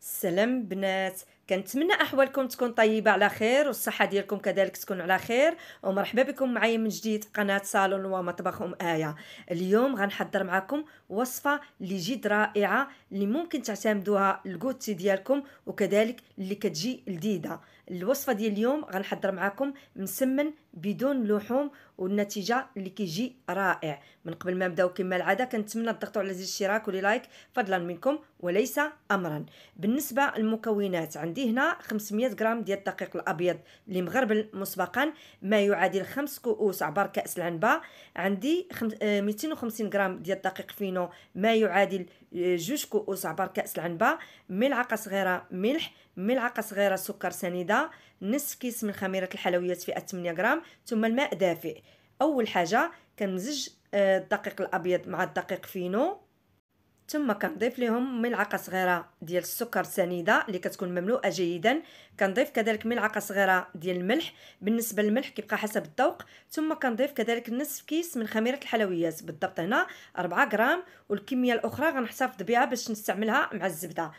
سلام بنات كنتمنى احوالكم تكون طيبه على خير والصحه ديالكم كذلك تكون على خير ومرحبا بكم معايا من جديد قناه صالون ومطبخ ام ايه اليوم غنحضر معكم وصفه اللي جد رائعه اللي ممكن تعتمدوها الكوتي ديالكم وكذلك اللي كتجي لذيذه الوصفه ديال اليوم غنحضر معكم مسمن بدون لحوم والنتيجه اللي كيجي رائع من قبل ما نبداو كما العاده كنتمنى تضغطوا على زر الاشتراك واللايك فضلا منكم وليس امرا بالنسبه للمكونات عندي عندي هنا 500 غرام ديال الدقيق الابيض اللي مغربل مسبقا ما يعادل 5 كؤوس عبر كاس العنبه عندي 250 آه، غرام ديال الدقيق فينو ما يعادل آه، جوج كؤوس عبر كاس العنبه ملعقه صغيره ملح ملعقه صغيره سكر سنيده نصف كيس من خميره الحلويات فئه 8 غرام ثم الماء دافئ اول حاجه كنمزج آه، الدقيق الابيض مع الدقيق فينو ثم كنضيف لهم ملعقه صغيره ديال السكر سنيده اللي كتكون مملوءه جيدا كنضيف كذلك ملعقه صغيره ديال الملح بالنسبه للملح كيبقى حسب الذوق ثم كنضيف كذلك نصف كيس من خميره الحلويات بالضبط هنا 4 غرام والكميه الاخرى غنحتفظ بها باش نستعملها مع الزبده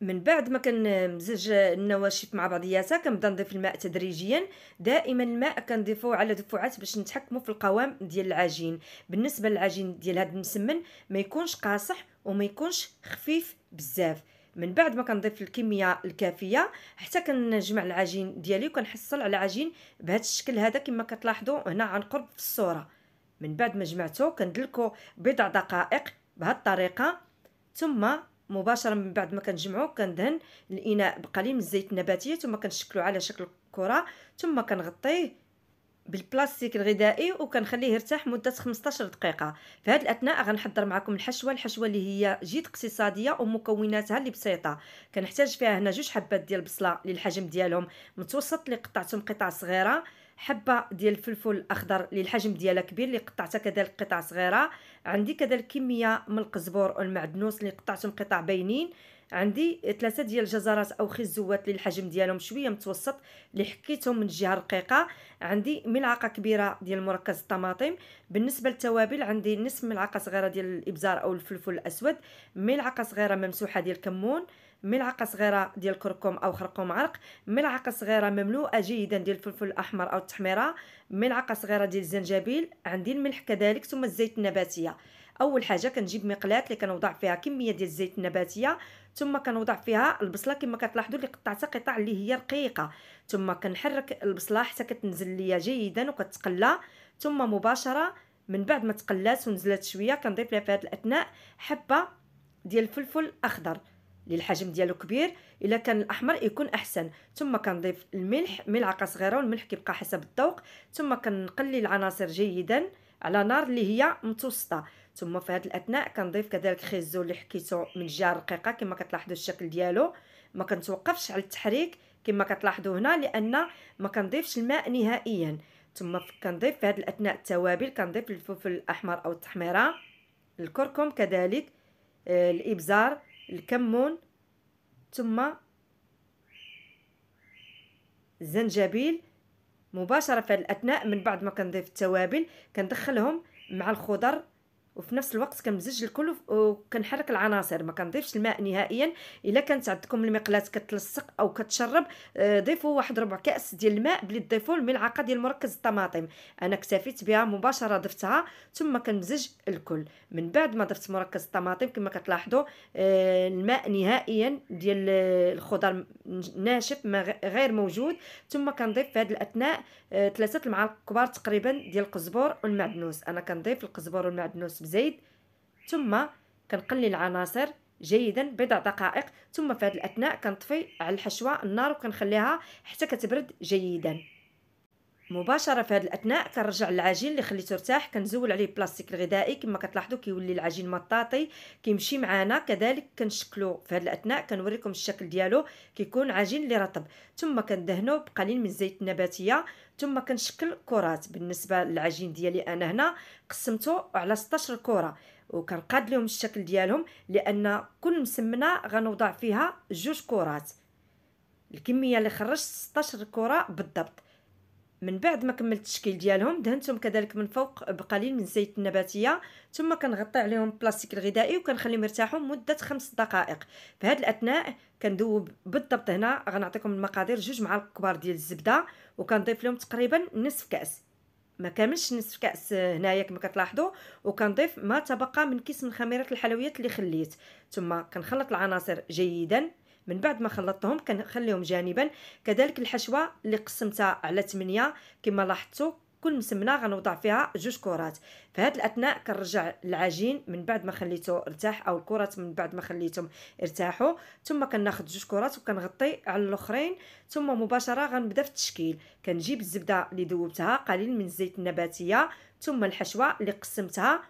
من بعد ما كنمزج النواشف مع بعضياتها كنبدا نضيف الماء تدريجيا دائما الماء كنضيفوه على دفعات باش نتحكموا في القوام ديال العجين بالنسبه للعجين ديال هذا المسمن ما يكونش قاصح وما يكونش خفيف بزاف من بعد ما كنضيف الكميه الكافيه حتى كنجمع العجين ديالي وكنحصل على عجين بهذا الشكل هذا كما كتلاحظوا هنا عن قرب في الصوره من بعد ما جمعته كندلكو بضع دقائق بهذه الطريقه ثم مباشره من بعد ما كنجمعو كندهن الاناء بقليل من الزيت النباتيه ثم كنشكلو على شكل كره ثم كنغطيه بالبلاستيك الغذائي وكنخليه يرتاح مده 15 دقيقه في هذه الاثناء غنحضر معكم الحشوه الحشوه اللي هي جد اقتصاديه ومكوناتها اللي بسيطه كنحتاج فيها هنا جوج حبات ديال البصله اللي الحجم ديالهم متوسط اللي قطعتهم قطع صغيره حبه ديال الفلفل الاخضر اللي الحجم ديالها كبير اللي قطعتها كذلك قطع صغيره عندي كذلك كميه من القزبور والمعدنوس اللي قطعتهم قطع بينين عندي ثلاثه ديال الجزرات او خزوات اللي الحجم ديالهم شويه متوسط اللي حكيتهم من الجهه الرقيقه عندي ملعقه كبيره ديال مركز الطماطم بالنسبه للتوابل عندي نصف ملعقه صغيره ديال الابزار او الفلفل الاسود ملعقه صغيره ممسوحه ديال الكمون ملعقه صغيره ديال الكركم او خرقوم عرق ملعقه صغيره مملوءه جيدا ديال الفلفل الاحمر او التحميره ملعقه صغيره ديال الزنجبيل عندي الملح كذلك ثم الزيت النباتيه اول حاجه كنجيب مقلاه اللي كنوضع فيها كميه ديال الزيت النباتيه ثم كنوضع فيها البصله كما كتلاحظوا اللي قطعتها قطع اللي هي رقيقه ثم كنحرك البصله حتى كتنزل ليا جيدا وكتقلى ثم مباشره من بعد ما تقلات ونزلت شويه كنضيف لها في هذه الاثناء حبه ديال الفلفل اخضر اللي الحجم ديالو كبير الا كان الاحمر يكون احسن ثم كنضيف الملح ملعقه صغيره والملح كيبقى حسب الذوق ثم كنقلي العناصر جيدا على نار اللي هي متوسطه ثم في هذه الاثناء كنضيف كذلك خيزو اللي حكيتو من الجهه الرقيقه كما كتلاحظوا الشكل ديالو ما كنتوقفش على التحريك كما كتلاحظوا هنا لان ما كنضيفش الماء نهائيا ثم كنضيف في هذه الاثناء التوابل كنضيف الفلفل الاحمر او التحميره الكركم كذلك آه، الابزار الكمون ثم الزنجبيل مباشره في الاثناء من بعد ما كنضيف التوابل كندخلهم مع الخضر وفي نفس الوقت كنمزج الكل وكنحرك العناصر ما كنضيفش الماء نهائيا الا كانت عندكم المقلاه كتلصق او كتشرب آه، ضيفوا واحد ربع كاس ديال الماء بلي ضيفوا الملعقه ديال مركز الطماطم انا اكتفيت بها مباشره ضفتها ثم كنمزج الكل من بعد ما ضفت مركز الطماطم كما كتلاحظوا آه، الماء نهائيا ديال الخضر ناشف غير موجود ثم كنضيف في هذه الاثناء آه، ثلاثه المعالق كبار تقريبا ديال القزبر والمعدنوس انا كنضيف القزبر والمعدنوس بزيت ثم كنقلي العناصر جيدا بضع دقائق ثم في هذه الاثناء كنطفي على الحشوه النار وكنخليها حتى كتبرد جيدا مباشره في هذه الاثناء كنرجع للعجين اللي خليته ارتاح كنزول عليه البلاستيك الغذائي كما كتلاحظوا كيولي العجين مطاطي كيمشي معانا كذلك كنشكلو في هذه الاثناء كنوريكم الشكل ديالو كيكون عجين اللي رطب ثم كندهنو بقليل من الزيت النباتيه ثم كنشكل كرات بالنسبه للعجين ديالي انا هنا قسمته على 16 كره وكنقاد لهم الشكل ديالهم لان كل مسمنه غنوضع فيها جوج كرات الكميه اللي خرجت 16 كره بالضبط من بعد ما كملت التشكيل ديالهم دهنتهم كذلك من فوق بقليل من الزيت النباتيه ثم كنغطي عليهم البلاستيك الغذائي وكنخليهم يرتاحوا مده خمس دقائق في هذه الاثناء كندوب بالضبط هنا غنعطيكم المقادير جوج معالق كبار ديال الزبده وكنضيف لهم تقريبا نصف كاس ما كاملش نصف كاس آه، هنايا كما كتلاحظوا وكنضيف ما تبقى من كيس من خميره الحلويات اللي خليت ثم كنخلط العناصر جيدا من بعد ما خلطتهم كنخليهم جانبا كذلك الحشوه اللي قسمتها على 8 كما لاحظتوا كل مسمنه غنوضع فيها جوج كرات في الاثناء كنرجع العجين من بعد ما خليته ارتاح او الكرات من بعد ما خليتهم ارتاحوا ثم كناخذ جوج كرات وكنغطي على الاخرين ثم مباشره غنبدا في التشكيل كنجيب الزبده اللي ذوبتها قليل من الزيت النباتيه ثم الحشوه اللي قسمتها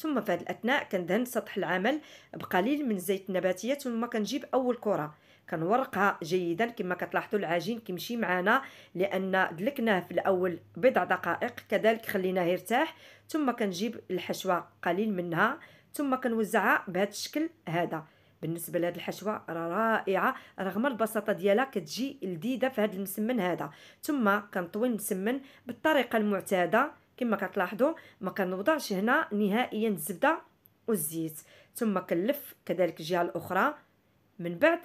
ثم في هذه الاثناء كندهن سطح العمل بقليل من الزيت النباتيه ثم كنجيب اول كره كنورقها جيدا كما كتلاحظوا العجين كيمشي معنا لان دلكناه في الاول بضع دقائق كذلك خليناه يرتاح ثم كنجيب الحشوه قليل منها ثم كنوزعها بهذا الشكل هذا بالنسبه لهاد الحشوه راه رائعه رغم البساطه ديالها كتجي لذيذه في هذا المسمن هذا ثم كنطوي المسمن بالطريقه المعتاده كما كتلاحظوا ما كنوضعش هنا نهائيا الزبده والزيت ثم كنلف كذلك الجهه الاخرى من بعد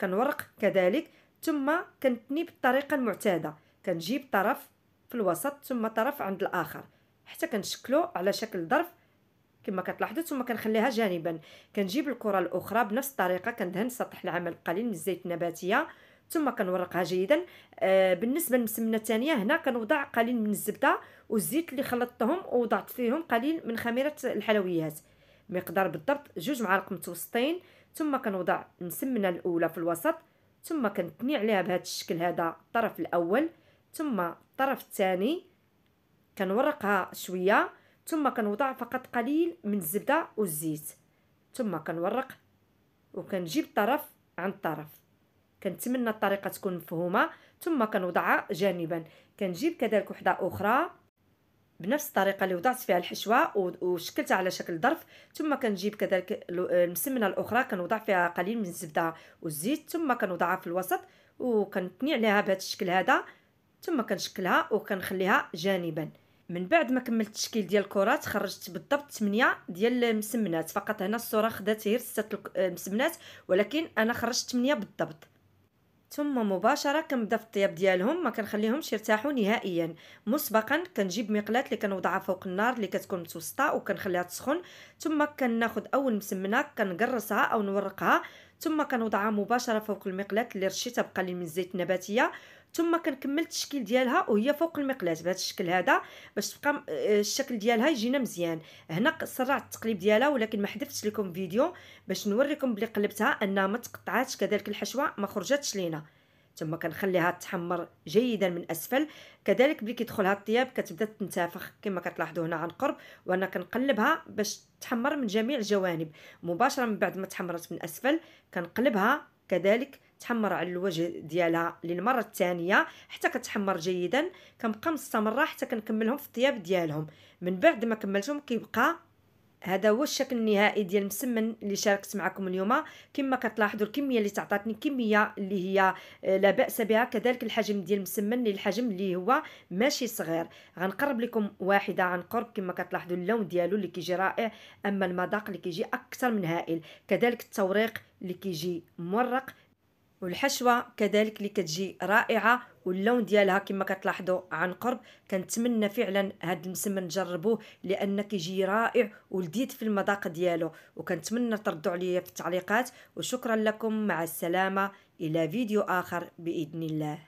كنورق كذلك ثم كنتني بالطريقه المعتاده كنجيب طرف في الوسط ثم طرف عند الاخر حتى كنشكلو على شكل ظرف كما كتلاحظوا ثم كنخليها جانبا كنجيب الكره الاخرى بنفس الطريقه كندهن سطح العمل قليل من الزيت النباتيه ثم كنورقها جيدا آه، بالنسبه للمسمنه الثانيه هنا كنوضع قليل من الزبده والزيت اللي خلطتهم ووضعت فيهم قليل من خميره الحلويات مقدار بالضبط جوج معالق متوسطين ثم كنوضع المسمنه الاولى في الوسط ثم كنثني عليها بهذا الشكل هذا الطرف الاول ثم الطرف الثاني كنورقها شويه ثم كنوضع فقط قليل من الزبده والزيت ثم كنورق وكنجيب طرف عن طرف كنتمنى الطريقه تكون مفهومه ثم كنوضعها جانبا كنجيب كذلك وحده اخرى بنفس الطريقه اللي وضعت فيها الحشوه وشكلتها على شكل ظرف ثم كنجيب كذلك المسمنه الاخرى كنوضع فيها قليل من الزبده والزيت ثم كنوضعها في الوسط وكنثني عليها بهذا الشكل هذا ثم كنشكلها وكنخليها جانبا من بعد ما كملت التشكيل ديال الكرات خرجت بالضبط 8 ديال المسمنات فقط هنا الصوره خدات غير 6 المسمنات ولكن انا خرجت 8 بالضبط ثم مباشره كنبدا في الطياب ديالهم ما كنخليهمش يرتاحوا نهائيا مسبقا كنجيب مقلاه اللي كنوضعها فوق النار اللي كتكون متوسطه وكنخليها تسخن ثم كناخذ اول مسمنه كنقرصها او نورقها ثم كنوضعها مباشره فوق المقلاه اللي رشيتها بقليل من الزيت النباتيه ثم كنكمل التشكيل ديالها وهي فوق المقلاه بهذا الشكل هذا باش تبقى آه، الشكل ديالها يجينا مزيان هنا سرعت التقليب ديالها ولكن ما حذفتش لكم فيديو باش نوريكم بلي قلبتها انها ما تقطعاتش كذلك الحشوه ما خرجتش لينا ثم كنخليها تحمر جيدا من اسفل كذلك بلي كيدخلها الطياب كتبدا تنتفخ كما كتلاحظوا هنا عن قرب وانا كنقلبها باش تحمر من جميع الجوانب مباشره من بعد ما تحمرت من اسفل كنقلبها كذلك تحمر على الوجه ديالها للمره الثانيه حتى كتحمر جيدا كنبقى مستمره حتى كنكملهم في الطياب ديالهم من بعد ما كملتهم كيبقى هذا هو الشكل النهائي ديال المسمن اللي شاركت معكم اليوم كما كتلاحظوا الكميه اللي تعطاتني كميه اللي هي آه، لا باس بها كذلك الحجم ديال المسمن للحجم اللي هو ماشي صغير غنقرب لكم واحده عن قرب كما كتلاحظوا اللون ديالو اللي كيجي رائع اما المذاق اللي كيجي اكثر من هائل كذلك التوريق اللي كيجي مورق والحشوه كذلك اللي كتجي رائعه واللون ديالها كما كتلاحظوا عن قرب كنتمنى فعلا هاد المسمن نجربوه لان كيجي رائع ولذيذ في المذاق ديالو وكنتمنى تردوا عليا في التعليقات وشكرا لكم مع السلامه الى فيديو اخر باذن الله